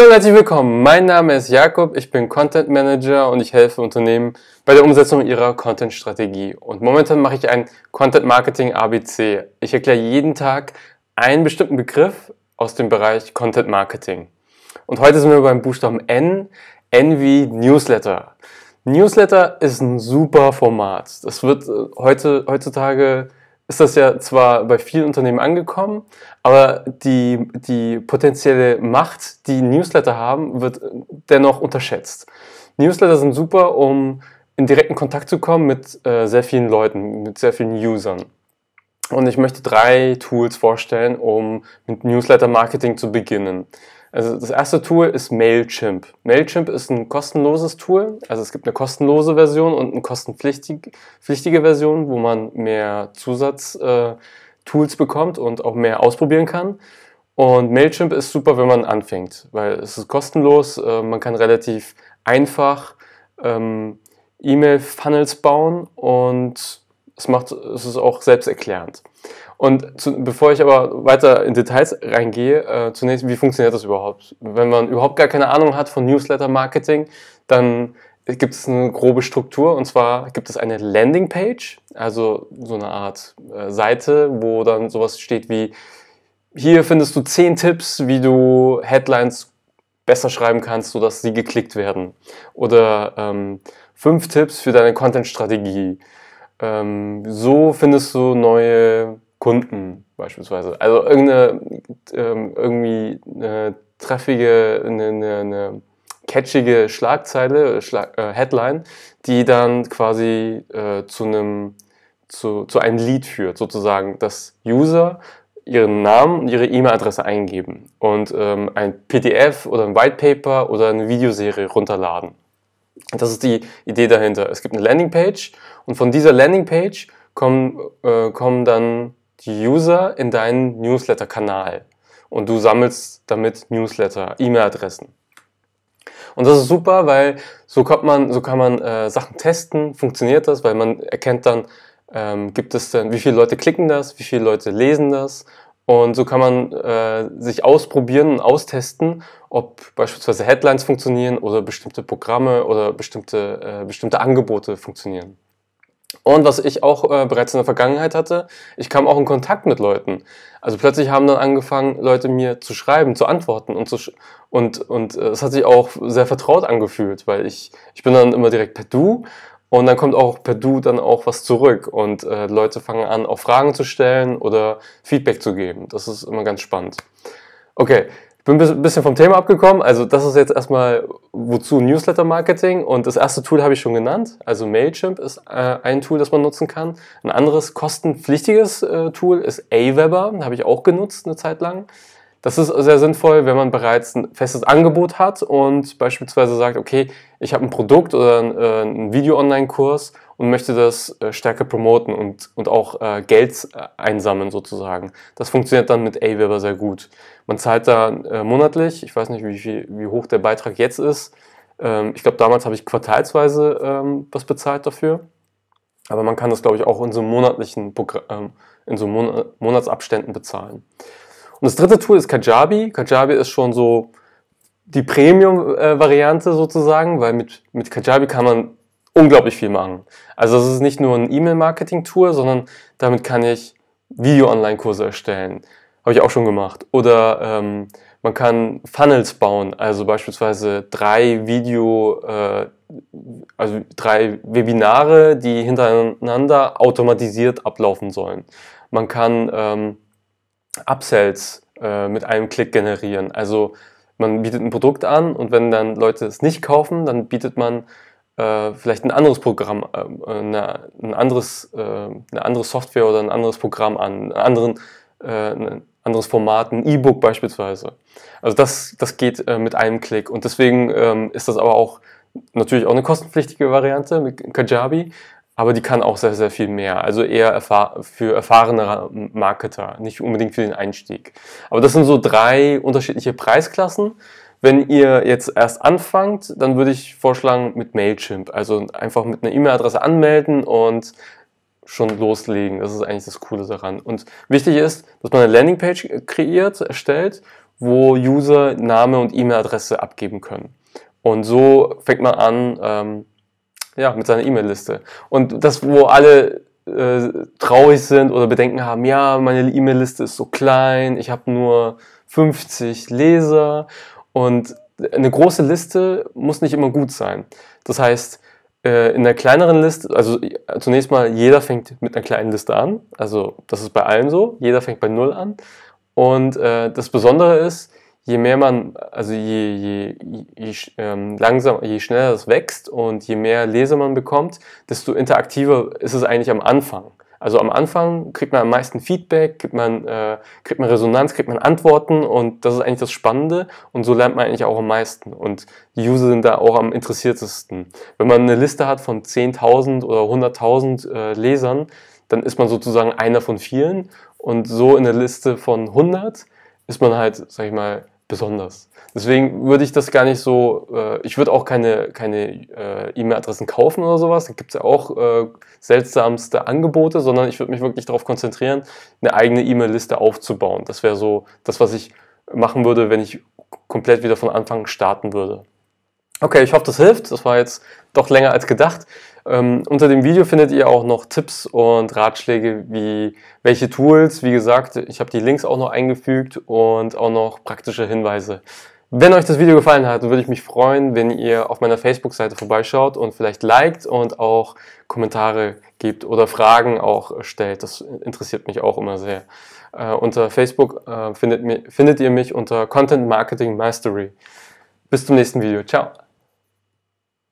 Hallo herzlich willkommen. Mein Name ist Jakob, ich bin Content Manager und ich helfe Unternehmen bei der Umsetzung ihrer Content Strategie. Und momentan mache ich ein Content Marketing ABC. Ich erkläre jeden Tag einen bestimmten Begriff aus dem Bereich Content Marketing. Und heute sind wir beim Buchstaben N, N wie Newsletter. Newsletter ist ein super Format. Das wird äh, heutzutage ist das ja zwar bei vielen Unternehmen angekommen, aber die, die potenzielle Macht, die Newsletter haben, wird dennoch unterschätzt. Newsletter sind super, um in direkten Kontakt zu kommen mit äh, sehr vielen Leuten, mit sehr vielen Usern. Und ich möchte drei Tools vorstellen, um mit Newsletter-Marketing zu beginnen. Also das erste Tool ist Mailchimp. Mailchimp ist ein kostenloses Tool. Also es gibt eine kostenlose Version und eine kostenpflichtige Version, wo man mehr Zusatztools äh, bekommt und auch mehr ausprobieren kann. Und Mailchimp ist super, wenn man anfängt, weil es ist kostenlos. Äh, man kann relativ einfach ähm, E-Mail-Funnels bauen und es macht, es ist auch selbsterklärend. Und zu, bevor ich aber weiter in Details reingehe, äh, zunächst, wie funktioniert das überhaupt? Wenn man überhaupt gar keine Ahnung hat von Newsletter-Marketing, dann gibt es eine grobe Struktur und zwar gibt es eine Landingpage, also so eine Art äh, Seite, wo dann sowas steht wie, hier findest du zehn Tipps, wie du Headlines besser schreiben kannst, sodass sie geklickt werden. Oder ähm, fünf Tipps für deine Content-Strategie ähm, so findest du neue Kunden beispielsweise. Also irgendeine ähm, irgendwie eine treffige, eine, eine, eine catchige Schlagzeile, Schlag, äh, Headline, die dann quasi äh, zu einem zu, zu einem Lied führt, sozusagen, dass User ihren Namen und ihre E-Mail-Adresse eingeben und ähm, ein PDF oder ein White Paper oder eine Videoserie runterladen. Das ist die Idee dahinter. Es gibt eine Landingpage und von dieser Landingpage kommen, äh, kommen dann die User in deinen Newsletter-Kanal und du sammelst damit Newsletter, E-Mail-Adressen. Und das ist super, weil so, kommt man, so kann man äh, Sachen testen, funktioniert das, weil man erkennt dann, ähm, gibt es denn, wie viele Leute klicken das, wie viele Leute lesen das und so kann man äh, sich ausprobieren und austesten, ob beispielsweise Headlines funktionieren oder bestimmte Programme oder bestimmte, äh, bestimmte Angebote funktionieren. Und was ich auch äh, bereits in der Vergangenheit hatte, ich kam auch in Kontakt mit Leuten. Also plötzlich haben dann angefangen, Leute mir zu schreiben, zu antworten und zu und und äh, es hat sich auch sehr vertraut angefühlt, weil ich ich bin dann immer direkt per Du und dann kommt auch per Du dann auch was zurück und äh, Leute fangen an, auch Fragen zu stellen oder Feedback zu geben. Das ist immer ganz spannend. Okay, bin ein bisschen vom Thema abgekommen. Also das ist jetzt erstmal wozu Newsletter Marketing und das erste Tool habe ich schon genannt. Also Mailchimp ist äh, ein Tool, das man nutzen kann. Ein anderes kostenpflichtiges äh, Tool ist Aweber, habe ich auch genutzt eine Zeit lang. Das ist sehr sinnvoll, wenn man bereits ein festes Angebot hat und beispielsweise sagt, okay, ich habe ein Produkt oder einen äh, Video-Online-Kurs und möchte das äh, stärker promoten und, und auch äh, Geld einsammeln sozusagen. Das funktioniert dann mit Aweber sehr gut. Man zahlt da monatlich, ich weiß nicht, wie, viel, wie hoch der Beitrag jetzt ist. Ähm, ich glaube, damals habe ich quartalsweise ähm, was bezahlt dafür. Aber man kann das, glaube ich, auch in so monatlichen Programm, ähm, in so Monatsabständen bezahlen. Und das dritte Tool ist Kajabi. Kajabi ist schon so die Premium-Variante sozusagen, weil mit, mit Kajabi kann man unglaublich viel machen. Also es ist nicht nur ein E-Mail-Marketing-Tool, sondern damit kann ich Video-Online-Kurse erstellen. Habe ich auch schon gemacht. Oder ähm, man kann Funnels bauen, also beispielsweise drei Video, äh, also drei Webinare, die hintereinander automatisiert ablaufen sollen. Man kann ähm, Upsells äh, mit einem Klick generieren. Also man bietet ein Produkt an und wenn dann Leute es nicht kaufen, dann bietet man äh, vielleicht ein anderes Programm, äh, eine, äh, ein anderes, äh, eine andere Software oder ein anderes Programm an, einen anderen, äh, ein anderes Format, ein E-Book beispielsweise. Also das, das geht mit einem Klick und deswegen ähm, ist das aber auch natürlich auch eine kostenpflichtige Variante mit Kajabi, aber die kann auch sehr, sehr viel mehr. Also eher erfahr für erfahrene Marketer, nicht unbedingt für den Einstieg. Aber das sind so drei unterschiedliche Preisklassen. Wenn ihr jetzt erst anfangt, dann würde ich vorschlagen mit Mailchimp. Also einfach mit einer E-Mail-Adresse anmelden und schon loslegen. Das ist eigentlich das Coole daran. Und wichtig ist, dass man eine Landingpage kreiert, erstellt, wo User Name und E-Mail-Adresse abgeben können. Und so fängt man an, ähm, ja, mit seiner E-Mail-Liste. Und das, wo alle äh, traurig sind oder Bedenken haben, ja, meine E-Mail-Liste ist so klein, ich habe nur 50 Leser und eine große Liste muss nicht immer gut sein. Das heißt, äh, in der kleineren Liste, also äh, zunächst mal, jeder fängt mit einer kleinen Liste an. Also das ist bei allen so. Jeder fängt bei Null an. Und äh, das Besondere ist, je mehr man, also je, je, je, ähm, langsam, je schneller das wächst und je mehr Leser man bekommt, desto interaktiver ist es eigentlich am Anfang. Also am Anfang kriegt man am meisten Feedback, kriegt man, äh, kriegt man Resonanz, kriegt man Antworten und das ist eigentlich das Spannende und so lernt man eigentlich auch am meisten und die User sind da auch am interessiertesten. Wenn man eine Liste hat von 10.000 oder 100.000 äh, Lesern, dann ist man sozusagen einer von vielen und so in der Liste von 100 ist man halt, sag ich mal, besonders. Deswegen würde ich das gar nicht so, äh, ich würde auch keine, keine äh, E-Mail-Adressen kaufen oder sowas. Da gibt es ja auch äh, seltsamste Angebote, sondern ich würde mich wirklich darauf konzentrieren, eine eigene E-Mail-Liste aufzubauen. Das wäre so das, was ich machen würde, wenn ich komplett wieder von Anfang starten würde. Okay, ich hoffe, das hilft. Das war jetzt doch länger als gedacht. Ähm, unter dem Video findet ihr auch noch Tipps und Ratschläge, wie welche Tools. Wie gesagt, ich habe die Links auch noch eingefügt und auch noch praktische Hinweise. Wenn euch das Video gefallen hat, würde ich mich freuen, wenn ihr auf meiner Facebook-Seite vorbeischaut und vielleicht liked und auch Kommentare gebt oder Fragen auch stellt. Das interessiert mich auch immer sehr. Äh, unter Facebook äh, findet, findet ihr mich unter Content Marketing Mastery. Bis zum nächsten Video. Ciao.